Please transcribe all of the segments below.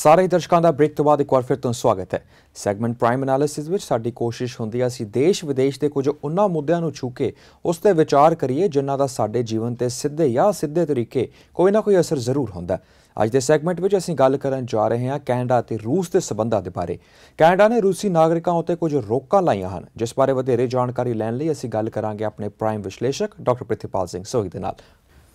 ਸਾਰੇ ਦਰਸ਼ਕਾਂ ਦਾ ਬ੍ਰੇਕ ਤੋਂ ਬਾਅਦ ਇੱਕ ਵਾਰ ਫਿਰ ਤੋਂ ਸਵਾਗਤ ਹੈ ਸੈਗਮੈਂਟ ਪ੍ਰਾਈਮ ਅਨਾਲਿਸਿਸ ਵਿੱਚ ਸਾਡੀ ਕੋਸ਼ਿਸ਼ ਹੁੰਦੀ ਹੈ ਅਸੀਂ ਦੇਸ਼ ਵਿਦੇਸ਼ ਦੇ ਕੁਝ ਉਹਨਾਂ ਮੁੱਦਿਆਂ ਨੂੰ ਛੂ ਕੇ ਉਸ ਤੇ ਵਿਚਾਰ ਕਰੀਏ ਜਿਨ੍ਹਾਂ ਦਾ ਸਾਡੇ ਜੀਵਨ ਤੇ ਸਿੱਧੇ ਜਾਂ ਸਿੱਧੇ ਤਰੀਕੇ ਕੋਈ ਨਾ ਕੋਈ ਅਸਰ ਜ਼ਰੂਰ ਹੁੰਦਾ ਅੱਜ ਦੇ ਸੈਗਮੈਂਟ ਵਿੱਚ ਅਸੀਂ ਗੱਲ ਕਰਨ ਜਾ ਰਹੇ ਹਾਂ ਕੈਨੇਡਾ ਤੇ ਰੂਸ ਦੇ ਸਬੰਧਾਂ ਦੇ ਬਾਰੇ ਕੈਨੇਡਾ ਨੇ ਰੂਸੀ ਨਾਗਰਿਕਾਂ ਉੱਤੇ ਕੁਝ ਰੋਕਾਂ ਲਾਈਆਂ ਹਨ ਜਿਸ ਬਾਰੇ ਵਧੇਰੇ ਜਾਣਕਾਰੀ ਲੈਣ ਲਈ ਅਸੀਂ ਗੱਲ ਕਰਾਂਗੇ ਆਪਣੇ ਪ੍ਰਾਈਮ ਵਿਸ਼ਲੇਸ਼ਕ ਡਾਕਟਰ ਪ੍ਰਿਥੀਪਾਲ ਸਿੰਘ ਸੋਹੀ ਦੇ ਨਾਲ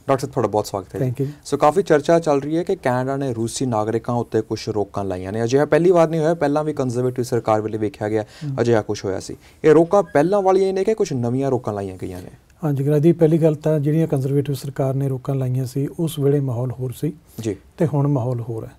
ਡਾਕਟਰ ਤੁਹਾਡਾ ਬਹੁਤ ਸਵਾਗਤ ਹੈ ਥੈਂਕ ਯੂ ਸੋ ਕਾਫੀ ਚਰਚਾ ਚੱਲ ਰਹੀ ਹੈ ਕਿ ਕੈਨੇਡਾ ਨੇ ਰੂਸੀ ਨਾਗਰਿਕਾਂ ਉੱਤੇ ਕੁਝ ਰੋਕਾਂ ਲਾਈਆਂ ਨੇ ਅਜਿਹਾ ਪਹਿਲੀ ਵਾਰ ਨਹੀਂ ਹੋਇਆ ਪਹਿਲਾਂ ਵੀ ਕੰਜ਼ਰਵੇਟਿਵ ਸਰਕਾਰ ਵੇਲੇ ਵੇਖਿਆ ਗਿਆ ਅਜਿਹਾ ਕੁਝ ਹੋਇਆ ਸੀ ਇਹ ਰੋਕਾਂ ਪਹਿਲਾਂ ਵਾਲੀਆਂ ਨੇ ਕਿ ਕੁਝ ਨਵੀਆਂ ਰੋਕਾਂ ਲਾਈਆਂ ਗਈਆਂ ਨੇ ਹਾਂਜੀ ਗਰਾਦੀ ਪਹਿਲੀ ਗੱਲ ਤਾਂ ਜਿਹੜੀਆਂ ਕੰਜ਼ਰਵੇਟਿਵ ਸਰਕਾਰ ਨੇ ਰੋਕਾਂ ਲਾਈਆਂ ਸੀ ਉਸ ਵੇਲੇ ਮਾਹੌਲ ਹੋਰ ਸੀ ਜੀ ਤੇ ਹੁਣ ਮਾਹੌਲ ਹੋਰ ਹੈ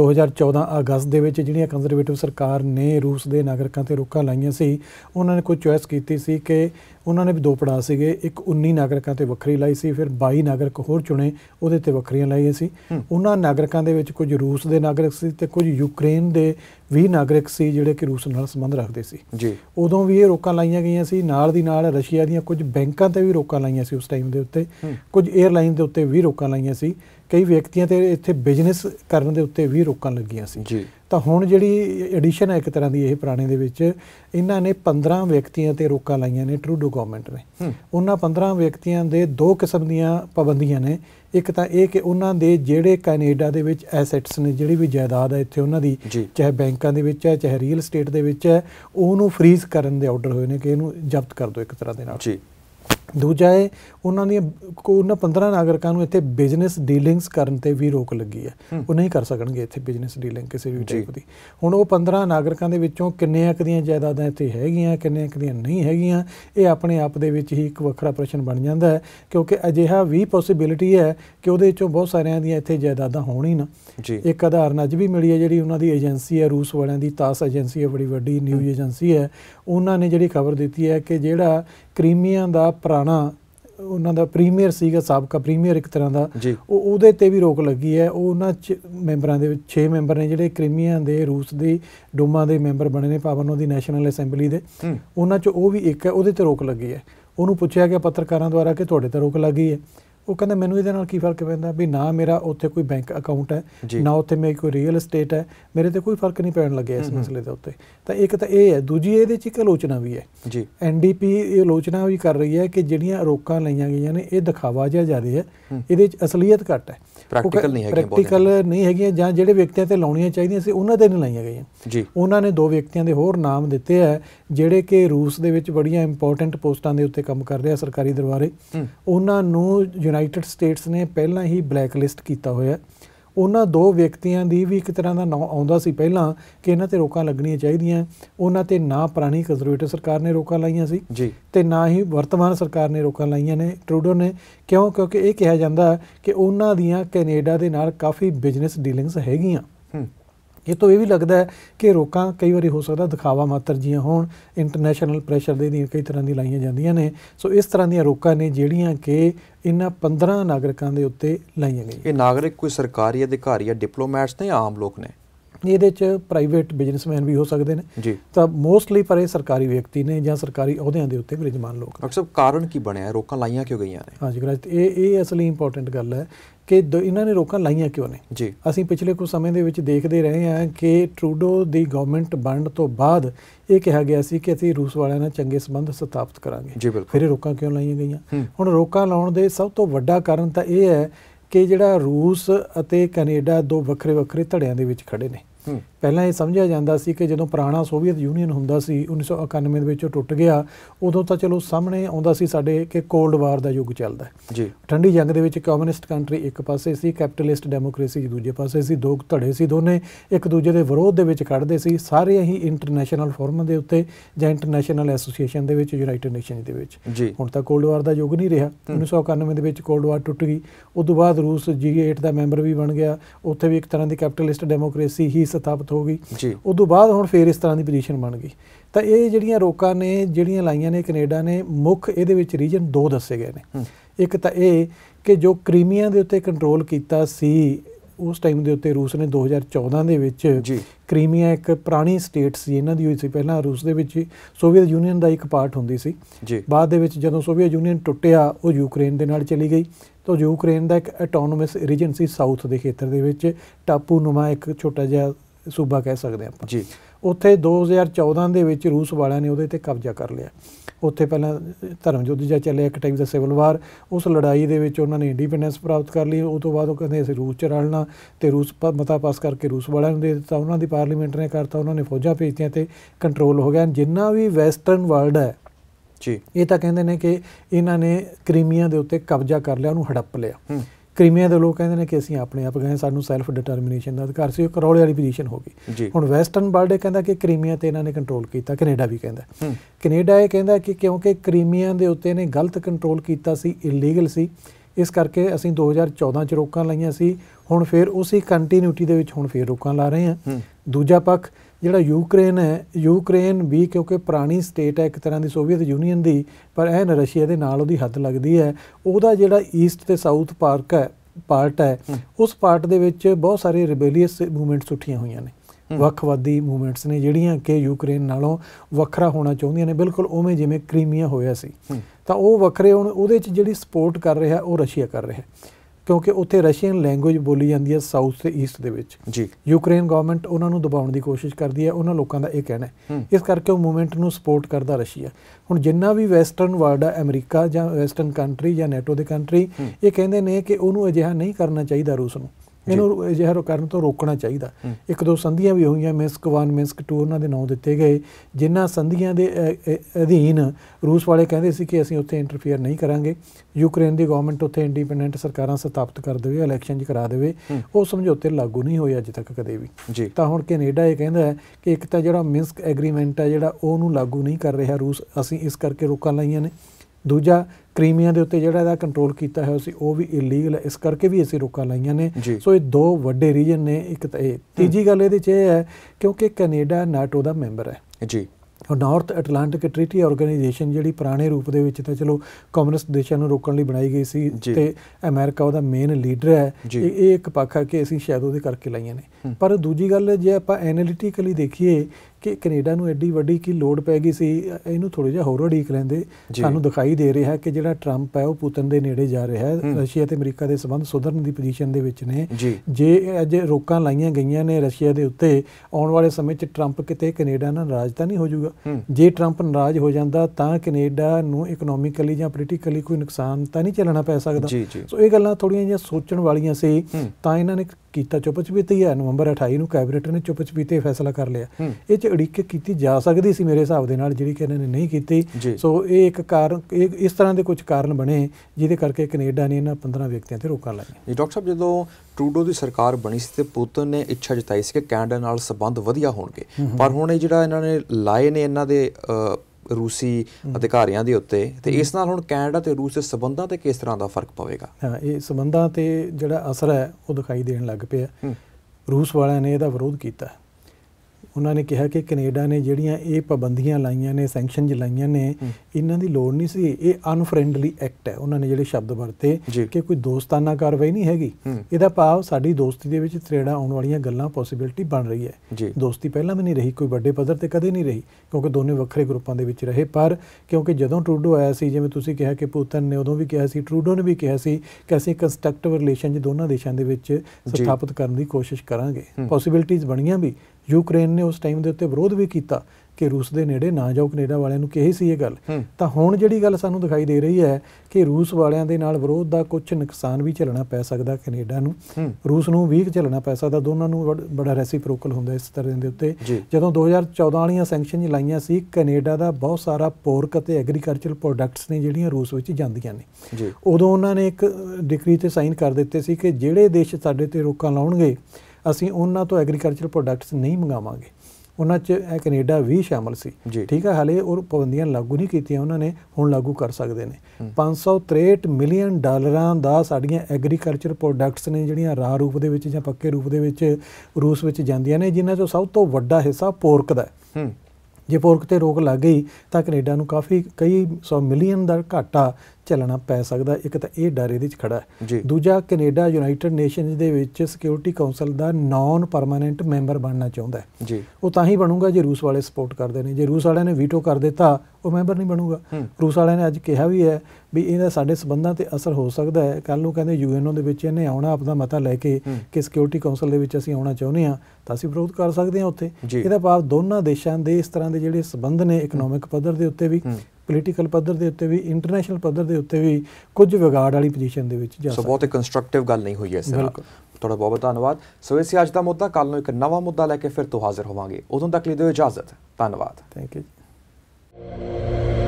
2014 ਅਗਸਤ ਦੇ ਵਿੱਚ ਜਿਹੜੀਆਂ ਕੰਜ਼ਰਵੇਟਿਵ ਸਰਕਾਰ ਨੇ ਰੂਸ ਦੇ ਨਾਗਰਿਕਾਂ ਤੇ ਰੋਕਾਂ ਲਾਈਆਂ ਸੀ ਉਹਨਾਂ ਨੇ ਕੋਈ ਚੁਆਇਸ ਕੀਤੀ ਸੀ ਕਿ ਉਹਨਾਂ ਨੇ ਵੀ ਦੋ ਪੜਾ ਸੀਗੇ ਇੱਕ 19 ਨਾਗਰਿਕਾਂ ਤੇ ਵੱਖਰੀ ਲਾਈ ਸੀ ਫਿਰ 22 ਨਾਗਰਿਕ ਹੋਰ ਚੁਣੇ ਉਹਦੇ ਤੇ ਵੱਖਰੀਆਂ ਲਾਈਆਂ ਸੀ ਉਹਨਾਂ ਨਾਗਰਿਕਾਂ ਦੇ ਵਿੱਚ ਕੁਝ ਰੂਸ ਦੇ ਨਾਗਰਿਕ ਸੀ ਤੇ ਕੁਝ ਯੂਕਰੇਨ ਦੇ 20 ਨਾਗਰਿਕ ਸੀ ਜਿਹੜੇ ਕਿ ਰੂਸ ਨਾਲ ਸੰਬੰਧ ਰੱਖਦੇ ਸੀ ਜੀ ਉਦੋਂ ਵੀ ਇਹ ਰੋਕਾਂ ਲਾਈਆਂ ਗਈਆਂ ਸੀ ਨਾਲ ਦੀ ਨਾਲ ਰਸ਼ੀਆ ਦੀਆਂ ਕੁਝ ਬੈਂਕਾਂ ਤੇ ਵੀ ਰੋਕਾਂ ਲਾਈਆਂ ਸੀ ਉਸ ਟਾਈਮ ਦੇ ਉੱਤੇ ਕੁਝ 에ਅਰਲਾਈਨ ਦੇ ਉੱਤੇ ਵੀ ਰੋਕਾਂ ਲਾਈਆਂ ਸੀ ਕਈ ਵਿਅਕਤੀਆਂ ਤੇ ਇੱਥੇ ਬਿਜ਼ਨਸ ਕਰਨ ਦੇ ਉੱਤੇ ਵੀ ਰੋਕਾਂ ਲੱਗੀਆਂ ਸੀ ਜੀ ਤਾਂ ਹੁਣ ਜਿਹੜੀ ਐਡੀਸ਼ਨ ਹੈ ਇੱਕ ਤਰ੍ਹਾਂ ਦੀ ਇਹ ਪੁਰਾਣੇ ਦੇ ਵਿੱਚ ਇਹਨਾਂ ਨੇ 15 ਵਿਅਕਤੀਆਂ ਤੇ ਰੋਕਾਂ ਲਾਈਆਂ ਨੇ ਟਰੂਡੋ ਗਵਰਨਮੈਂਟ ਨੇ ਉਹਨਾਂ 15 ਵਿਅਕਤੀਆਂ ਦੇ ਦੋ ਕਿਸਮ ਦੀਆਂ ਪਾਬੰਦੀਆਂ ਨੇ ਇੱਕ ਤਾਂ ਇਹ ਕਿ ਉਹਨਾਂ ਦੇ ਜਿਹੜੇ ਕੈਨੇਡਾ ਦੇ ਵਿੱਚ ਐਸੈਟਸ ਨੇ ਜਿਹੜੀ ਵੀ ਜਾਇਦਾਦ ਹੈ ਇੱਥੇ ਉਹਨਾਂ ਦੀ ਚਾਹੇ ਬੈਂਕਾਂ ਦੇ ਵਿੱਚ ਹੈ ਚਾਹੇ ਰੀਅਲ ਸਟੇਟ ਦੇ ਵਿੱਚ ਹੈ ਉਹਨੂੰ ਫ੍ਰੀਜ਼ ਕਰਨ ਦੇ ਆਰਡਰ ਹੋਏ ਨੇ ਕਿ ਇਹਨੂੰ ਜ਼ਬਤ ਕਰ ਦਿਓ ਇੱਕ ਤਰ੍ਹਾਂ ਦੇ ਨਾਲ ਜੀ ਦੂਜਾ ਹੈ ਉਹਨਾਂ ਦੀ ਉਹਨਾਂ 15 ਨਾਗਰਿਕਾਂ ਨੂੰ ਇੱਥੇ ਬਿਜ਼ਨਸ ਡੀਲਿੰਗਸ ਕਰਨ ਤੇ ਵੀ ਰੋਕ ਲੱਗੀ ਹੈ ਉਹ ਨਹੀਂ ਕਰ ਸਕਣਗੇ ਇੱਥੇ ਬਿਜ਼ਨਸ ਡੀਲਿੰਗ ਕਿਸੇ ਵੀ ਟਾਈਪ ਦੀ ਹੁਣ ਉਹ 15 ਨਾਗਰਿਕਾਂ ਦੇ ਵਿੱਚੋਂ ਕਿੰਨੇ ਆਂ ਦੀਆਂ ਜਾਇਦਾਦਾਂ ਇੱਥੇ ਹੈਗੀਆਂ ਕਿੰਨੇ ਆਂ ਦੀਆਂ ਨਹੀਂ ਹੈਗੀਆਂ ਇਹ ਆਪਣੇ ਆਪ ਦੇ ਵਿੱਚ ਹੀ ਇੱਕ ਵੱਖਰਾ ਪ੍ਰਸ਼ਨ ਬਣ ਜਾਂਦਾ ਹੈ ਕਿਉਂਕਿ ਅਜਿਹਾ ਵੀ ਪੋਸਿਬਿਲਿਟੀ ਹੈ ਕਿ ਉਹਦੇ ਵਿੱਚੋਂ ਬਹੁਤ ਸਾਰਿਆਂ ਦੀਆਂ ਇੱਥੇ ਜਾਇਦਾਦਾਂ ਹੋਣ ਹੀ ਨਾ ਇੱਕ ਉਦਾਹਰਨ ਅੱਜ ਵੀ ਮਿਲੀ ਹੈ ਜਿਹੜੀ ਉਹਨਾਂ ਦੀ ਏਜੰਸੀ ਹੈ ਰੂਸ ਵਾਲਿਆਂ ਦੀ ਤਾਸ ਏਜੰਸੀ ਹੈ ਬੜੀ ਵੱਡੀ ਨਿਊਜ਼ ਏਜੰਸੀ ਹੈ ਉਹਨਾਂ ਨੇ ਜਿਹੜੀ ਖਬਰ ਦਿੱਤੀ ਹੈ ਕਿ ਜਿਹੜਾ ਕ੍ਰੀਮੀਆ ਦਾ ਨਾ ਉਹਨਾਂ ਦਾ ਪ੍ਰੀਮੀਅਰ ਸੀਗਾ ਸਾਬਕਾ ਪ੍ਰੀਮੀਅਰ ਇੱਕ ਤਰ੍ਹਾਂ ਦਾ ਉਹ ਉਹਦੇ ਤੇ ਵੀ ਰੋਕ ਲੱਗੀ ਹੈ ਉਹ ਉਹਨਾਂ ਚ ਮੈਂਬਰਾਂ ਦੇ ਵਿੱਚ 6 ਮੈਂਬਰ ਨੇ ਜਿਹੜੇ ਕ੍ਰੀਮੀਆਂ ਦੇ ਰੂਸ ਦੇ ਡੋਮਾ ਦੇ ਮੈਂਬਰ ਬਣੇ ਨੇ ਪਾਵਨੋ ਦੀ ਨੈਸ਼ਨਲ ਅਸੈਂਬਲੀ ਦੇ ਉਹਨਾਂ ਚ ਉਹ ਵੀ ਇੱਕ ਹੈ ਉਹਦੇ ਤੇ ਰੋਕ ਲੱਗੀ ਹੈ ਉਹਨੂੰ ਪੁੱਛਿਆ ਗਿਆ ਪੱਤਰਕਾਰਾਂ ਦੁਆਰਾ ਕਿ ਤੁਹਾਡੇ ਤੇ ਰੋਕ ਲੱਗੀ ਹੈ ਉਹ ਕਹਿੰਦਾ ਮੈਨੂੰ ਇਹਦੇ ਨਾਲ ਕੀ ਫਰਕ ਪੈਂਦਾ ਵੀ ਨਾ ਮੇਰਾ ਉੱਥੇ ਕੋਈ ਬੈਂਕ ਅਕਾਊਂਟ ਹੈ ਨਾ ਉੱਥੇ ਮੇਰੀ ਕੋਈ ਰੀਅਲ ਏਸਟੇਟ ਹੈ ਮੇਰੇ ਤੇ ਕੋਈ ਫਰਕ ਨਹੀਂ ਪੈਣ ਲੱਗਿਆ ਇਸ ਮਸਲੇ ਦੇ ਉੱਤੇ ਤਾਂ ਇੱਕ ਤਾਂ ਇਹ ਹੈ ਦੂਜੀ ਇਹਦੇ ਚ ਇੱਕ ਆਲੋਚਨਾ ਵੀ ਹੈ ਜੀ ਐਨਡੀਪੀ ਇਹ ਆਲੋਚਨਾ ਵੀ ਕਰ ਰਹੀ ਹੈ ਕਿ ਜਿਹੜੀਆਂ ਰੋਕਾਂ ਲਈਆਂ ਗਈਆਂ ਨੇ ਇਹ ਦਿਖਾਵਾ ਜਿਹਾ ਜ਼ਿਆਦਾ ਹੈ ਇਹਦੇ ਚ ਅਸਲੀਅਤ ਘੱਟ ਹੈ ਪ੍ਰੈਕਟੀਕਲ ਨਹੀਂ ਹੈਗੀ ਪ੍ਰੈਕਟੀਕਲ ਨਹੀਂ ਹੈਗੀਆਂ ਜਾਂ ਜਿਹੜੇ ਵਿਅਕਤੀਆਂ ਤੇ ਲਾਉਣੀਆਂ ਚਾਹੀਦੀਆਂ ਸੀ ਉਹਨਾਂ ਤੇ ਨਹੀਂ ਲਾਈਆਂ ਗਈਆਂ ਜੀ ਉਹਨਾਂ ਨੇ ਦੋ ਵਿਅਕਤੀਆਂ ਦੇ ਹੋਰ ਨਾਮ ਦਿੱਤੇ ਆ ਜਿਹੜੇ ਕਿ ਰੂਸ ਦੇ ਵਿੱਚ ਬੜੀਆਂ ਇੰਪੋਰਟੈਂਟ ਪੋਸਟਾਂ ਦੇ ਉੱਤੇ ਕੰਮ ਕਰ ਰਹੇ ਆ ਸਰਕਾਰੀ ਦਰਬਾਰੇ ਉਹਨਾਂ ਨੂੰ ਯੂਨਾਈਟਿਡ ਸਟੇਟਸ ਨੇ ਪਹਿਲਾਂ ਹੀ ਬਲੈਕਲਿਸਟ ਕੀਤਾ ਹੋਇਆ ਉਹਨਾਂ ਦੋ ਵਿਅਕਤੀਆਂ ਦੀ ਵੀ ਇੱਕ ਤਰ੍ਹਾਂ ਦਾ ਨਾਮ ਆਉਂਦਾ ਸੀ ਪਹਿਲਾਂ ਕਿ ਇਹਨਾਂ ਤੇ ਰੋਕਾਂ ਲੱਗਣੀਆਂ ਚਾਹੀਦੀਆਂ ਉਹਨਾਂ ਤੇ ਨਾ ਪੁਰਾਣੀ ਕੰਜ਼ਰਵੇਟਿਵ ਸਰਕਾਰ ਨੇ ਰੋਕਾਂ ਲਾਈਆਂ ਸੀ ਤੇ ਨਾ ਹੀ ਵਰਤਮਾਨ ਸਰਕਾਰ ਨੇ ਰੋਕਾਂ ਲਾਈਆਂ ਨੇ ਟਰੂਡੋ ਨੇ ਕਿਉਂ ਕਿਉਂਕਿ ਇਹ ਕਿਹਾ ਜਾਂਦਾ ਕਿ ਉਹਨਾਂ ਦੀਆਂ ਕੈਨੇਡਾ ਦੇ ਨਾਲ ਕਾਫੀ ਬਿਜ਼ਨਸ ਡੀਲਿੰਗਸ ਹੈਗੀਆਂ ਇਹ ਤੋਂ ਇਹ ਵੀ ਲੱਗਦਾ ਹੈ ਕਿ ਰੋਕਾਂ ਕਈ ਵਾਰੀ ਹੋ ਸਕਦਾ ਦਿਖਾਵਾ ਮਾਤਰ ਜੀਆਂ ਹੋਣ ਇੰਟਰਨੈਸ਼ਨਲ ਪ੍ਰੈਸ਼ਰ ਦੇ ਦੀਆਂ ਕਈ ਤਰ੍ਹਾਂ ਦੀ ਲਾਈਆਂ ਜਾਂਦੀਆਂ ਨੇ ਸੋ ਇਸ ਤਰ੍ਹਾਂ ਦੀਆਂ ਰੋਕਾਂ ਨੇ ਜਿਹੜੀਆਂ ਕਿ ਇਹਨਾਂ 15 ਨਾਗਰਿਕਾਂ ਦੇ ਉੱਤੇ ਲਾਈਆਂ ਗਈਆਂ ਇਹ ਨਾਗਰਿਕ ਕੋਈ ਸਰਕਾਰੀ ਅਧਿਕਾਰੀ ਜਾਂ ਡਿਪਲੋਮੈਟਸ ਨਹੀਂ ਆਮ ਲੋਕ ਨੇ ਇਹਦੇ 'ਚ ਪ੍ਰਾਈਵੇਟ ਬਿਜ਼ਨਸਮੈਨ ਵੀ ਹੋ ਸਕਦੇ ਨੇ ਤਾਂ ਮੋਸਟਲੀ ਪਰ ਇਹ ਸਰਕਾਰੀ ਵਿਅਕਤੀ ਨੇ ਜਾਂ ਸਰਕਾਰੀ ਅਹੁਦਿਆਂ ਦੇ ਉੱਤੇ ਵਿਰਾਜਮਾਨ ਲੋਕ ਡਾਕਟਰ ਸਾਹਿਬ ਕਾਰਨ ਕੀ ਬਣਿਆ ਹੈ ਰੋਕਾਂ ਲਾਈਆਂ ਕਿਉਂ ਗਈਆਂ ਨੇ ਹਾਂਜੀ ਗੁਰਜ ਇਹ ਇਹ ਅਸਲੀ ਇੰਪੋਰਟੈਂਟ ਗੱਲ ਹੈ ਕਿ ਇਹਨਾਂ ਨੇ ਰੋਕਾਂ ਲਾਈਆਂ ਕਿਉਂ ਨੇ ਜੀ ਅਸੀਂ ਪਿਛਲੇ ਕੁਝ ਸਮੇਂ ਦੇ ਵਿੱਚ ਦੇਖਦੇ ਰਹੇ ਹਾਂ ਕਿ ਟਰੂਡੋ ਦੀ ਗਵਰਨਮੈਂਟ ਬਣਨ ਤੋਂ ਬਾਅਦ ਇਹ ਕਿਹਾ ਗਿਆ ਸੀ ਕਿ ਅਸੀਂ ਰੂਸ ਵਾਲਿਆਂ ਨਾਲ ਚੰਗੇ ਸਬੰਧ ਸਥਾਪਿਤ ਕਰਾਂਗੇ ਫਿਰ ਇਹ ਰੋਕਾਂ ਕਿਉਂ ਲਾਈਆਂ ਗਈਆਂ ਹੁਣ ਰੋਕਾਂ ਲਾਉਣ ਦੇ ਸਭ ਤੋਂ ਵੱਡਾ ਕਾਰਨ ਤਾਂ ਇਹ ਹੈ ਕਿ ਜਿਹੜਾ ਰੂਸ ਅਤੇ ਕੈਨੇਡਾ ਦੋ ਵੱਖਰੇ ਵੱਖਰੇ ਧੜਿਆਂ ਦੇ ਵਿੱਚ ਖੜੇ ਨੇ ਪਹਿਲਾਂ ਇਹ ਸਮਝਿਆ ਜਾਂਦਾ ਸੀ ਕਿ ਜਦੋਂ ਪੁਰਾਣਾ ਸੋਵੀਅਤ ਯੂਨੀਅਨ ਹੁੰਦਾ ਸੀ 1991 ਦੇ ਵਿੱਚ ਉਹ ਟੁੱਟ ਗਿਆ ਉਦੋਂ ਤਾਂ ਚਲੋ ਸਾਹਮਣੇ ਆਉਂਦਾ ਸੀ ਸਾਡੇ ਕਿ ਕੋਲਡ ਵਾਰ ਦਾ ਯੁੱਗ ਚੱਲਦਾ ਹੈ ਜੀ ਠੰਡੀ ਜੰਗ ਦੇ ਵਿੱਚ ਕਮਿਊਨਿਸਟ ਕੰਟਰੀ ਇੱਕ ਪਾਸੇ ਸੀ ਕੈਪੀਟਲਿਸਟ ਡੈਮੋਕ੍ਰੇਸੀ ਦੂਜੇ ਪਾਸੇ ਸੀ ਦੋ ਧੜੇ ਸੀ ਦੋਨੇ ਇੱਕ ਦੂਜੇ ਦੇ ਵਿਰੋਧ ਦੇ ਵਿੱਚ ਖੜਦੇ ਸੀ ਸਾਰੇ ਹੀ ਇੰਟਰਨੈਸ਼ਨਲ ਫੋਰਮ ਦੇ ਉੱਤੇ ਜਾਂ ਇੰਟਰਨੈਸ਼ਨਲ ਐਸੋਸੀਏਸ਼ਨ ਦੇ ਵਿੱਚ ਯੂਨਾਈਟਿਡ ਨੇਸ਼ਨ ਦੇ ਵਿੱਚ ਹੁਣ ਤਾਂ ਕੋਲਡ ਵਾਰ ਦਾ ਯੁੱਗ ਨਹੀਂ ਰਿਹਾ 1991 ਦੇ ਵਿੱਚ ਕੋਲਡ ਵਾਰ ਟੁੱਟ ਗਈ ਉਸ ਤੋਂ ਬਾਅਦ ਰੂਸ ਜੀ8 ਦਾ ਮੈਂਬਰ ਵੀ ਬਣ ਗਿਆ ਉੱਥੇ ਵੀ ਇੱਕ ਤਰ੍ਹਾਂ ਦੀ ਕੈਪੀਟਲਿਸਟ ਡੈਮੋਕ੍ਰੇਸੀ ਹੀ ਸਥਾਪਿਤ ਹੋ ਗਈ ਉਸ ਤੋਂ ਬਾਅਦ ਹੁਣ ਫੇਰ ਇਸ ਤਰ੍ਹਾਂ ਦੀ ਪੋਜੀਸ਼ਨ ਬਣ ਗਈ ਤਾਂ ਇਹ ਜਿਹੜੀਆਂ ਰੋਕਾਂ ਨੇ ਜਿਹੜੀਆਂ ਲਾਈਆਂ ਨੇ ਕੈਨੇਡਾ ਨੇ ਮੁੱਖ ਇਹਦੇ ਵਿੱਚ ਰੀਜਨ ਦੋ ਦੱਸੇ ਗਏ ਨੇ ਇੱਕ ਤਾਂ ਇਹ ਕਿ ਜੋ ਕ੍ਰੀਮੀਆ ਦੇ ਉੱਤੇ ਕੰਟਰੋਲ ਕੀਤਾ ਸੀ ਉਸ ਟਾਈਮ ਦੇ ਉੱਤੇ ਰੂਸ ਨੇ 2014 ਦੇ ਵਿੱਚ ਕ੍ਰੀਮੀਆ ਇੱਕ ਪੁਰਾਣੀ ਸਟੇਟ ਸੀ ਇਹਨਾਂ ਦੀ ਹੋਈ ਸੀ ਪਹਿਲਾਂ ਰੂਸ ਦੇ ਵਿੱਚ ਸੋਵੀਅਤ ਯੂਨੀਅਨ ਦਾ ਇੱਕ ਪਾਰਟ ਹੁੰਦੀ ਸੀ ਬਾਅਦ ਦੇ ਵਿੱਚ ਜਦੋਂ ਸੋਵੀਅਤ ਯੂਨੀਅਨ ਟੁੱਟਿਆ ਉਹ ਯੂਕਰੇਨ ਦੇ ਨਾਲ ਚਲੀ ਗਈ ਤਾਂ ਯੂਕਰੇਨ ਦਾ ਇੱਕ ਆਟੋਨੋਮਸ ਰੀਜਨ ਸੀ ਸਾਊਥ ਦੇ ਖੇਤਰ ਦੇ ਵਿੱਚ ਟਾਪੂ ਨੁਮਾ ਇੱਕ ਛੋਟਾ ਜਿਹਾ ਸੂਬਾ ਕਹਿ ਸਕਦੇ ਆਪਾਂ ਜੀ ਉੱਥੇ 2014 ਦੇ ਵਿੱਚ ਰੂਸ ਵਾਲਿਆਂ ਨੇ ਉਹਦੇ ਤੇ ਕਬਜ਼ਾ ਕਰ ਲਿਆ ਉੱਥੇ ਪਹਿਲਾਂ ਧਰਮ ਯੁੱਧ ਜਾਂ ਚੱਲੇ ਇੱਕ ਟਾਈਮ ਦਾ ਸਿਵਲ ਵਾਰ ਉਸ ਲੜਾਈ ਦੇ ਵਿੱਚ ਉਹਨਾਂ ਨੇ ਇੰਡੀਪੈਂਡੈਂਸ ਪ੍ਰਾਪਤ ਕਰ ਲਈ ਉਸ ਤੋਂ ਬਾਅਦ ਉਹ ਕਹਿੰਦੇ ਅਸੀਂ ਰੂਸ ਚ ਰਲਣਾ ਤੇ ਰੂਸ ਮਤਾ ਪਾਸ ਕਰਕੇ ਰੂਸ ਵਾਲਿਆਂ ਨੂੰ ਦੇ ਦਿੱਤਾ ਉਹਨਾਂ ਦੀ ਪਾਰਲੀਮੈਂਟ ਨੇ ਕਰਤਾ ਉਹਨਾਂ ਨੇ ਫੌਜਾਂ ਭੇਜਤੀਆਂ ਤੇ ਕੰਟਰੋਲ ਹੋ ਗਿਆ ਜਿੰਨਾ ਵੀ ਵੈਸਟਰਨ ਵਰਲਡ ਹੈ ਜੀ ਇਹ ਤਾਂ ਕਹਿੰਦੇ ਨੇ ਕਿ ਇਹਨਾਂ ਨੇ ਕ੍ਰੀਮੀਆ ਦੇ ਉੱਤੇ ਕਬਜ਼ਾ ਕਰ ਲਿਆ ਉਹਨੂੰ ਹੜੱਪ ਲਿਆ ਹੂੰ ਕ੍ਰੀਮੀਆ ਦੇ ਲੋਕ ਕਹਿੰਦੇ ਨੇ ਕਿ ਅਸੀਂ ਆਪਣੇ ਆਪ ਗਏ ਸਾਨੂੰ ਸੈਲਫ ਡਿਟਰਮੀਨੇਸ਼ਨ ਦਾ ਅਧਿਕਾਰ ਸੀ ਉਹ ਕਰੋਲੇ ਵਾਲੀ ਪੋਜੀਸ਼ਨ ਹੋ ਗਈ ਹੁਣ ਵੈਸਟਰਨ ਵਰਲਡ ਇਹ ਕਹਿੰਦਾ ਕਿ ਕ੍ਰੀਮੀਆ ਤੇ ਇਹਨਾਂ ਨੇ ਕੰਟਰੋਲ ਕੀਤਾ ਕੈਨੇਡਾ ਵੀ ਕਹਿੰਦਾ ਕੈਨੇਡਾ ਇਹ ਕਹਿੰਦਾ ਕਿ ਕਿਉਂਕਿ ਕ੍ਰੀਮੀਆ ਦੇ ਉੱਤੇ ਨੇ ਗਲਤ ਕੰਟਰੋਲ ਕੀਤਾ ਸੀ ਇਲੀਗਲ ਸੀ ਇਸ ਕਰਕੇ ਅਸੀਂ 2014 ਚ ਰੋਕਾਂ ਲਾਈਆਂ ਸੀ ਹੁਣ ਫੇਰ ਉਸੇ ਕੰਟੀਨਿਊਟੀ ਦੇ ਵਿੱਚ ਹੁਣ ਫੇਰ ਰੋਕਾਂ ਲਾ ਰਹੇ ਹਾਂ ਦੂਜਾ ਪੱਖ ਜਿਹੜਾ ਯੂਕਰੇਨ ਹੈ ਯੂਕਰੇਨ ਵੀ ਕਿਉਂਕਿ ਪੁਰਾਣੀ ਸਟੇਟ ਹੈ ਇੱਕ ਤਰ੍ਹਾਂ ਦੀ ਸੋਵੀਅਤ ਯੂਨੀਅਨ ਦੀ ਪਰ ਨਾ ਰਸ਼ੀਆ ਦੇ ਨਾਲ ਉਹਦੀ ਹੱਦ ਲੱਗਦੀ ਹੈ ਉਹਦਾ ਜਿਹੜਾ ਈਸਟ ਤੇ ਸਾਊਥ ਪਾਰਕ ਹੈ ਪਾਰਟ ਹੈ ਉਸ ਪਾਰਟ ਦੇ ਵਿੱਚ ਬਹੁਤ ਸਾਰੇ ਰਿਬੈਲੀਅਸ ਮੂਵਮੈਂਟਸ ਉੱਠੀਆਂ ਹੋਈਆਂ ਨੇ ਵੱਖਵਾਦੀ ਮੂਵਮੈਂਟਸ ਨੇ ਜਿਹੜੀਆਂ ਕਿ ਯੂਕਰੇਨ ਨਾਲੋਂ ਵੱਖਰਾ ਹੋਣਾ ਚਾਹੁੰਦੀਆਂ ਨੇ ਬਿਲਕੁਲ ਉਵੇਂ ਜਿਵੇਂ ਕ੍ਰੀਮੀਆ ਹੋਇਆ ਸੀ ਤਾਂ ਉਹ ਵੱਖਰੇ ਹੁਣ ਉਹਦੇ ਚ ਜਿਹੜੀ ਸਪੋਰਟ ਕਰ ਰਿਹਾ ਉਹ ਰਸ਼ੀਆ ਕਰ ਰਿਹਾ ਹੈ ਕਿਉਂਕਿ ਉੱਥੇ ਰਸ਼ੀਅਨ ਲੈਂਗੁਏਜ ਬੋਲੀ ਜਾਂਦੀ ਹੈ ਸਾਊਥ ਤੇ ਈਸਟ ਦੇ ਵਿੱਚ ਜੀ ਯੂਕਰੇਨ ਗਵਰਨਮੈਂਟ ਉਹਨਾਂ ਨੂੰ ਦਬਾਉਣ ਦੀ ਕੋਸ਼ਿਸ਼ ਕਰਦੀ ਹੈ ਉਹਨਾਂ ਲੋਕਾਂ ਦਾ ਇਹ ਕਹਿਣਾ ਹੈ ਇਸ ਕਰਕੇ ਉਹ ਮੂਵਮੈਂਟ ਨੂੰ ਸਪੋਰਟ ਕਰਦਾ ਰਸ਼ੀਆ ਹੁਣ ਜਿੰਨਾ ਵੀ ਵੈਸਟਰਨ ਵਰਲਡ ਹੈ ਅਮਰੀਕਾ ਜਾਂ ਵੈਸਟਰਨ ਕੰਟਰੀ ਜਾਂ ਨੈਟੋ ਦੇ ਕੰਟਰੀ ਇਹ ਕਹਿੰਦੇ ਨੇ ਕਿ ਉਹਨੂੰ ਅਜਿਹਾ ਨਹੀਂ ਕਰਨਾ ਚਾਹੀਦਾ ਰੂਸ ਨੂੰ ਇਹਨੂੰ ਅਜਿਹਾ ਕਰਨ ਤੋਂ ਰੋਕਣਾ ਚਾਹੀਦਾ ਇੱਕ ਦੋ ਸੰਧੀਆਂ ਵੀ ਹੋਈਆਂ ਮਿੰਸਕ 1 ਮਿੰਸਕ 2 ਉਹਨਾਂ ਦੇ ਨਾਮ ਦਿੱਤੇ ਗਏ ਜਿਨ੍ਹਾਂ ਸੰਧੀਆਂ ਦੇ ਅਧੀਨ ਰੂਸ ਵਾਲੇ ਕਹਿੰਦੇ ਸੀ ਕਿ ਅਸੀਂ ਉੱਥੇ ਇੰਟਰਫੇਅਰ ਨਹੀਂ ਕਰਾਂਗੇ ਯੂਕਰੇਨ ਦੀ ਗਵਰਨਮੈਂਟ ਉੱਥੇ ਇੰਡੀਪੈਂਡੈਂਟ ਸਰਕਾਰਾਂ ਸਥਾਪਿਤ ਕਰ ਦੇਵੇ ਇਲੈਕਸ਼ਨ ਜੀ ਕਰਾ ਦੇਵੇ ਉਹ ਸਮਝੌਤੇ ਲਾਗੂ ਨਹੀਂ ਹੋਏ ਅਜੇ ਤੱਕ ਕਦੇ ਵੀ ਤਾਂ ਹੁਣ ਕੈਨੇਡਾ ਇਹ ਕਹਿੰਦਾ ਹੈ ਕਿ ਇੱਕ ਤਾਂ ਜਿਹੜਾ ਮਿੰਸਕ ਐਗਰੀਮੈਂਟ ਹੈ ਜਿਹੜਾ ਉਹ ਨੂੰ ਲਾਗੂ ਨਹੀਂ ਕਰ ਰਿਹਾ ਰੂਸ ਅਸੀਂ ਇਸ ਕਰਕੇ ਰੋਕਾਂ ਲਾਈਆਂ ਨੇ ਦੂਜਾ ਕ੍ਰੀਮੀਆਂ ਦੇ ਉੱਤੇ ਜਿਹੜਾ ਇਹਦਾ ਕੰਟਰੋਲ ਕੀਤਾ ਹੈ ਅਸੀਂ ਉਹ ਵੀ ਇਲੀਗਲ ਹੈ ਇਸ ਕਰਕੇ ਵੀ ਅਸੀਂ ਰੋਕਾਂ ਲਾਈਆਂ ਨੇ ਸੋ ਇਹ ਦੋ ਵੱਡੇ ਰੀਜਨ ਨੇ ਇੱਕ ਤਾਂ ਇਹ ਤੀਜੀ ਗੱਲ ਇਹਦੇ 'ਚ ਇਹ ਹੈ ਕਿਉਂਕਿ ਕੈਨੇਡਾ ਨਾਟੋ ਦਾ ਮੈਂਬਰ ਹੈ ਜੀ ਔਰ ਨਾਰਥ ਐਟਲਾਂਟਿਕ ਟ੍ਰੀਟੀ ਆਰਗੇਨਾਈਜੇਸ਼ਨ ਜਿਹੜੀ ਪੁਰਾਣੇ ਰੂਪ ਦੇ ਵਿੱਚ ਤਾਂ ਚਲੋ ਕਮਿਊਨਿਸਟ ਦੇਸ਼ਾਂ ਨੂੰ ਰੋਕਣ ਲਈ ਬਣਾਈ ਗਈ ਸੀ ਤੇ ਅਮਰੀਕਾ ਉਹਦਾ ਮੇਨ ਲੀਡਰ ਹੈ ਇਹ ਇੱਕ ਪੱਖ ਹੈ ਕਿ ਅਸੀਂ ਸ਼ਾਇਦ ਉਹਦੇ ਕਰਕੇ ਲਾਈਆਂ ਨੇ ਪਰ ਦੂਜੀ ਗੱਲ ਜੇ ਆਪਾਂ ਐਨਾਲਿਟਿਕਲੀ ਦੇਖੀਏ ਕਿ ਕੈਨੇਡਾ ਨੂੰ ਐਡੀ ਵੱਡੀ ਕੀ ਲੋਡ ਪੈ ਗਈ ਸੀ ਇਹਨੂੰ ਥੋੜਾ ਜਿਹਾ ਹੋਰ ਉਡੀਕ ਲੈਂਦੇ ਸਾਨੂੰ ਦਿਖਾਈ ਦੇ ਰਿਹਾ ਕਿ ਜਿਹੜਾ ਟਰੰਪ ਹੈ ਉਹ ਪੁਤਨ ਦੇ ਨੇੜੇ ਜਾ ਰਿਹਾ ਹੈ ਰਸ਼ੀਆ ਤੇ ਅਮਰੀਕਾ ਦੇ ਸਬੰਧ ਸੁਧਰਨ ਦੀ ਪੋਜੀਸ਼ਨ ਦੇ ਵਿੱਚ ਨੇ ਜੇ ਅੱਜ ਰੋਕਾਂ ਲਾਈਆਂ ਗਈਆਂ ਨੇ ਰਸ਼ੀਆ ਦੇ ਉੱਤੇ ਆਉਣ ਵਾਲੇ ਸਮੇਂ 'ਚ ਟਰੰਪ ਕਿਤੇ ਕੈਨੇਡਾ ਨਾਲ ਨਾਰਾਜ਼ ਤਾਂ ਨਹੀਂ ਹੋ ਜਾਊਗਾ ਜੇ ਟਰੰਪ ਨਾਰਾਜ਼ ਹੋ ਜਾਂਦਾ ਤਾਂ ਕੈਨੇਡਾ ਨੂੰ ਇਕਨੋਮਿਕਲੀ ਜਾਂ ਪੋਲੀਟੀਕਲੀ ਕੋਈ ਨੁਕਸਾਨ ਤਾਂ ਨਹੀਂ ਚੱਲਣਾ ਪੈ ਸਕਦਾ ਸੋ ਇਹ ਗੱਲਾਂ ਥੋੜੀਆਂ ਜਿਹੀਆਂ ਸੋਚਣ ਵਾਲੀਆਂ ਸੀ ਤਾਂ ਇਹਨਾਂ ਨੇ ਕੀਤਾ ਚੁੱਪਚਾਪੀਤੇ ਹੀ ਹੈ ਨਵੰਬਰ 28 ਨੂੰ ਕੈਬਨਿਟ ਨੇ ਚੁੱਪਚਾਪੀਤੇ ਫੈਸਲਾ ਕਰ ਲਿਆ ਇਹ ਚ ਅੜਿੱਕ ਕੀਤੀ ਜਾ ਸਕਦੀ ਸੀ ਮੇਰੇ ਹਿਸਾਬ ਦੇ ਨਾਲ ਜਿਹੜੀ ਕਿ ਇਹਨਾਂ ਨੇ ਨਹੀਂ ਕੀਤੀ ਸੋ ਇਹ ਇੱਕ ਕਾਰਨ ਇਸ ਤਰ੍ਹਾਂ ਦੇ ਕੁਝ ਕਾਰਨ ਬਣੇ ਜਿਹਦੇ ਕਰਕੇ ਕੈਨੇਡਾ ਨੇ ਇਹਨਾਂ 15 ਵਿਅਕਤੀਆਂ ਤੇ ਰੋਕਾਂ ਲਾਈਆਂ ਜੀ ਡਾਕਟਰ ਸਾਹਿਬ ਜਦੋਂ ਟਰੂਡੋ ਦੀ ਸਰਕਾਰ ਬਣੀ ਸੀ ਤੇ ਪੁੱਤਨ ਨੇ ਇੱਛਾ ਜਤਾਈ ਸੀ ਕਿ ਕੈਨੇਡਾ ਨਾਲ ਸਬੰਧ ਵਧੀਆ ਹੋਣਗੇ ਪਰ ਹੁਣ ਇਹ ਜਿਹੜਾ ਇਹਨਾਂ ਨੇ ਲਾਏ ਨੇ ਇਹਨਾਂ ਦੇ ਰੂਸੀ ਅਧਿਕਾਰੀਆਂ ਦੇ ਉੱਤੇ ਤੇ ਇਸ ਨਾਲ ਹੁਣ ਕੈਨੇਡਾ ਤੇ ਰੂਸ ਦੇ ਸਬੰਧਾਂ ਤੇ ਕਿਸ ਤਰ੍ਹਾਂ ਦਾ ਫਰਕ ਪਵੇਗਾ ਹਾਂ ਇਹ ਸਬੰਧਾਂ ਤੇ ਜਿਹੜਾ ਅਸਰ ਹੈ ਉਹ ਦਿਖਾਈ ਦੇਣ ਲੱਗ ਪਿਆ ਰੂਸ ਵਾਲਿਆਂ ਨੇ ਇਹਦਾ ਵਿਰੋਧ ਕੀਤਾ ਉਹਨਾਂ ਨੇ ਕਿਹਾ ਕਿ ਕੈਨੇਡਾ ਨੇ ਜਿਹੜੀਆਂ ਇਹ ਪਾਬੰਦੀਆਂ ਲਾਈਆਂ ਨੇ ਸੈਂਕਸ਼ਨ ਜਲਾਈਆਂ ਨੇ ਇਹਨਾਂ ਦੀ ਲੋੜ ਨਹੀਂ ਸੀ ਇਹ ਅਨਫ੍ਰੈਂਡਲੀ ਐਕਟ ਹੈ ਉਹਨਾਂ ਨੇ ਜਿਹੜੇ ਸ਼ਬਦ ਵਰਤੇ ਕਿ ਕੋਈ ਦੋਸਤਾਨਾ ਕਾਰਵਾਈ ਨਹੀਂ ਹੈਗੀ ਇਹਦਾ ਭਾਵ ਸਾਡੀ ਦੋਸਤੀ ਦੇ ਵਿੱਚ ਤਰੇੜਾ ਆਉਣ ਵਾਲੀਆਂ ਗੱਲਾਂ ਪੋਸਿਬਿਲਟੀ ਬਣ ਰਹੀ ਹੈ ਦੋਸਤੀ ਪਹਿਲਾਂ ਵੀ ਨਹੀਂ ਰਹੀ ਕੋਈ ਵੱਡੇ ਪੱਧਰ ਤੇ ਕਦੇ ਨਹੀਂ ਰਹੀ ਕਿਉਂਕਿ ਦੋਨੇ ਵੱਖਰੇ ਗਰੁੱਪਾਂ ਦੇ ਵਿੱਚ ਰਹੇ ਪਰ ਕਿਉਂਕਿ ਜਦੋਂ ਟਰੂਡੋ ਆਇਆ ਸੀ ਜਿਵੇਂ ਤੁਸੀਂ ਕਿਹਾ ਕਿ ਪੁਤਨ ਨੇ ਉਦੋਂ ਵੀ ਕਿਹਾ ਸੀ ਟਰੂਡੋ ਨੇ ਵੀ ਕਿਹਾ ਸੀ ਕਿ ਅਸੀਂ ਕੰਸਟਰਕਟਿਵ ਰਿਲੇਸ਼ਨ ਜੀ ਦੋਨਾਂ ਦੇਸ਼ਾਂ ਦੇ ਵਿੱਚ ਸਥਾਪਿਤ ਕਰਨ ਦੀ ਕੋਸ਼ਿਸ਼ ਕਰਾਂਗੇ ਪੋਸਿਬਿਲਟੀਆਂ ਬਣੀਆਂ ਵੀ ਯੂਕਰੇਨ ਨੇ ਉਸ ਟਾਈਮ ਦੇ ਉੱਤੇ ਵਿਰੋਧ ਵੀ ਕੀਤਾ ਕਿ ਰੂਸ ਦੇ ਨੇੜੇ ਨਾ ਜਾਓ ਕੈਨੇਡਾ ਵਾਲਿਆਂ ਨੂੰ ਕਹੀ ਸੀ ਇਹ ਗੱਲ ਤਾਂ ਹੁਣ ਜਿਹੜੀ ਗੱਲ ਸਾਨੂੰ ਦਿਖਾਈ ਦੇ ਰਹੀ ਹੈ ਕਿ ਰੂਸ ਵਾਲਿਆਂ ਦੇ ਨਾਲ ਵਿਰੋਧ ਦਾ ਕੁਝ ਨੁਕਸਾਨ ਵੀ ਝੱਲਣਾ ਪੈ ਸਕਦਾ ਕੈਨੇਡਾ ਨੂੰ ਰੂਸ ਨੂੰ ਵੀ ਝੱਲਣਾ ਪੈ ਸਕਦਾ ਦੋਨਾਂ ਨੂੰ ਬੜਾ ਰੈਸੀਪ੍ਰੋਕਲ ਹੁੰਦਾ ਇਸ ਤਰ੍ਹਾਂ ਦੇ ਉੱਤੇ ਜਦੋਂ 2014 ਵਾਲੀਆਂ ਸੈਂਕਸ਼ਨ ਲਾਈਆਂ ਸੀ ਕੈਨੇਡਾ ਦਾ ਬਹੁਤ ਸਾਰਾ ਪੋਰਕ ਅਤੇ ਐਗਰੀਕਲਚਰਲ ਪ੍ਰੋਡਕਟਸ ਨੇ ਜਿਹੜੀਆਂ ਰੂਸ ਵਿੱਚ ਜਾਂਦੀਆਂ ਨੇ ਉਦੋਂ ਉਹਨਾਂ ਨੇ ਇੱਕ ਡਿਕਰੀ ਤੇ ਸਾਈਨ ਕਰ ਦਿੱਤੇ ਸੀ ਕਿ ਜਿਹੜੇ ਦੇਸ਼ ਸਾਡੇ ਤੇ ਰੋਕਾਂ ਲਾਉਣਗੇ ਅਸੀਂ ਉਹਨਾਂ ਤੋਂ ਐਗਰੀਕਲਚਰ ਪ੍ਰੋਡਕਟਸ ਨਹੀਂ ਮੰਗਾਵਾਂਗੇ ਉਹਨਾਂ 'ਚ ਇਹ ਕੈਨੇਡਾ ਵੀ ਸ਼ਾਮਲ ਸੀ ਠੀਕ ਹੈ ਹਾਲੇ ਉਹ ਪਾਬੰਦੀਆਂ ਲਾਗੂ ਨਹੀਂ ਕੀਤੀਆਂ ਉਹਨਾਂ ਨੇ ਹੁਣ ਲਾਗੂ ਕਰ ਸਕਦੇ ਨੇ 563 ਮਿਲੀਅਨ ਡਾਲਰਾਂ ਦਾ ਸਾਡੀਆਂ ਐਗਰੀਕਲਚਰ ਪ੍ਰੋਡਕਟਸ ਨੇ ਜਿਹੜੀਆਂ ਰਾ ਰੂਪ ਦੇ ਵਿੱਚ ਜਾਂ ਪੱਕੇ ਰੂਪ ਦੇ ਵਿੱਚ ਰੂਸ ਵਿੱਚ ਜਾਂਦੀਆਂ ਨੇ ਜਿਨ੍ਹਾਂ 'ਚੋਂ ਸਭ ਤੋਂ ਵੱਡਾ ਹਿੱਸਾ ਪੋਰਕ ਦਾ ਹੈ ਜੇ ਪੋਰਕ ਤੇ ਰੋਕ ਲੱਗ ਗਈ ਤਾਂ ਕੈਨੇਡਾ ਨੂੰ ਕਾਫੀ ਕਈ 100 ਮਿਲੀਅਨ ਦਾ ਘਾਟਾ ਚੱਲਣਾ ਪੈ ਸਕਦਾ ਇੱਕ ਤਾਂ ਇਹ ਡਰ ਇਹਦੇ ਵਿੱਚ ਖੜਾ ਹੈ ਦੂਜਾ ਕੈਨੇਡਾ ਯੂਨਾਈਟਿਡ ਨੇਸ਼ਨਸ ਦੇ ਵਿੱਚ ਸਿਕਿਉਰਿਟੀ ਕਾਉਂਸਲ ਦਾ ਨਾਨ ਪਰਮਾਨੈਂਟ ਮੈਂਬਰ ਬਣਨਾ ਚਾਹੁੰਦਾ ਹੈ ਜੀ ਉਹ ਤਾਂ ਹੀ ਬਣੂਗਾ ਜੇ ਰੂਸ ਵਾਲੇ ਸਪੋਰਟ ਕਰਦੇ ਨੇ ਜੇ ਰੂਸ ਵਾਲਿਆਂ ਨੇ ਵੀਟੋ ਕਰ ਦਿੱਤਾ ਉਹ ਮੈਂਬਰ ਨਹੀਂ ਬਣੂਗਾ ਰੂਸ ਵਾਲਿਆਂ ਨੇ ਅੱਜ ਕਿਹਾ ਵੀ ਹੈ ਵੀ ਇਹਦਾ ਸਾਡੇ ਸਬੰਧਾਂ ਤੇ ਅਸਰ ਹੋ ਸਕਦਾ ਹੈ ਕੱਲ ਨੂੰ ਕਹਿੰਦੇ ਯੂਐਨਓ ਦੇ ਵਿੱਚ ਇਹਨੇ ਆਉਣਾ ਆਪਣਾ ਮਤਾ ਲੈ ਕੇ ਕਿ ਸਿਕਿਉਰਿਟੀ ਕਾਉਂਸਲ ਦੇ ਵਿੱਚ ਅਸੀਂ ਆਉਣਾ ਚਾਹੁੰਦੇ ਆ ਤਾਂ ਅਸੀਂ ਵਿਰੋਧ ਕਰ ਸਕਦੇ ਹਾਂ ਉੱਥੇ ਇਹਦਾ ਭਾਵ ਦੋਨਾਂ ਦੇਸ਼ਾਂ ਦੇ ਇਸ ਤਰ੍ਹਾਂ ਦੇ ਜਿਹੜੇ ਸਬੰਧ ਨੇ ਇਕਨੋਮਿਕ ਪੱਧਰ ਦੇ ਉੱਤੇ ਵੀ ਪੋਲੀਟੀਕਲ ਪੱਧਰ ਦੇ ਉੱਤੇ ਵੀ ਇੰਟਰਨੈਸ਼ਨਲ ਪੱਧਰ ਦੇ ਉੱਤੇ ਵੀ ਕੁਝ ਵਿਗਾੜ ਵਾਲੀ ਪੋਜੀਸ਼ਨ ਦੇ ਵਿੱਚ ਜਾ ਸਕਦਾ ਸੋ ਬਹੁਤ ਹੀ ਕੰਸਟਰਕਟਿਵ ਗੱਲ ਨਹੀਂ ਹੋਈ ਐ ਸਰ ਤੁਹਾਡਾ ਬਹੁਤ ਧੰਨਵਾਦ ਸੋ ਇਸੇ ਅੱਜ ਦਾ ਮੁੱਦਾ ਕੱਲ ਨੂੰ ਇੱਕ ਨਵਾਂ ਮੁੱਦਾ ਲੈ ਕੇ ਫਿਰ ਤੋਂ ਹਾਜ਼ਰ ਹੋਵਾਂਗੇ ਉਦੋਂ ਤੱਕ ਲਈ ਦਿਓ ਇਜਾਜ਼ਤ ਧੰਨਵਾਦ ਥੈਂਕ ਯੂ